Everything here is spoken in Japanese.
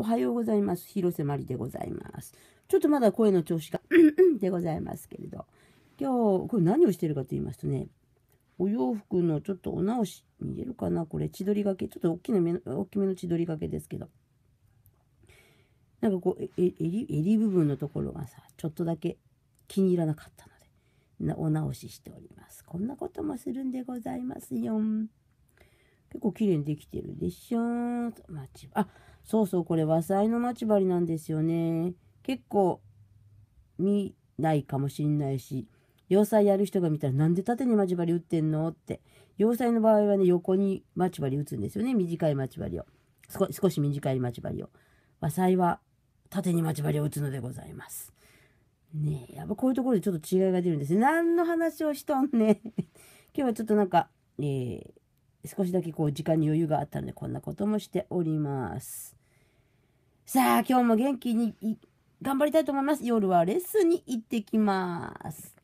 おはようございます。広瀬まりでございます。ちょっとまだ声の調子がでございますけれど。今日、これ何をしてるかと言いますとね、お洋服のちょっとお直し、見えるかなこれ、千鳥がけ。ちょっと大きな目の、大きめの千鳥がけですけど。なんかこう、襟、襟部分のところがさ、ちょっとだけ気に入らなかったので、お直ししております。こんなこともするんでございますよ。結構綺麗にできてるでしょ待ちあ、そうそう、これ和裁の待ち針なんですよね。結構見ないかもしんないし、要塞やる人が見たらなんで縦に待ち針打ってんのって。要塞の場合はね、横に待ち針打つんですよね。短い待ち針を。少し短い待ち針を。和裁は縦に待ち針を打つのでございます。ねえ、やっぱこういうところでちょっと違いが出るんですね。何の話をしとんねん。今日はちょっとなんか、えー、少しだけこう時間に余裕があったのでこんなこともしております。さあ、今日も元気に頑張りたいと思います。夜はレッスンに行ってきます。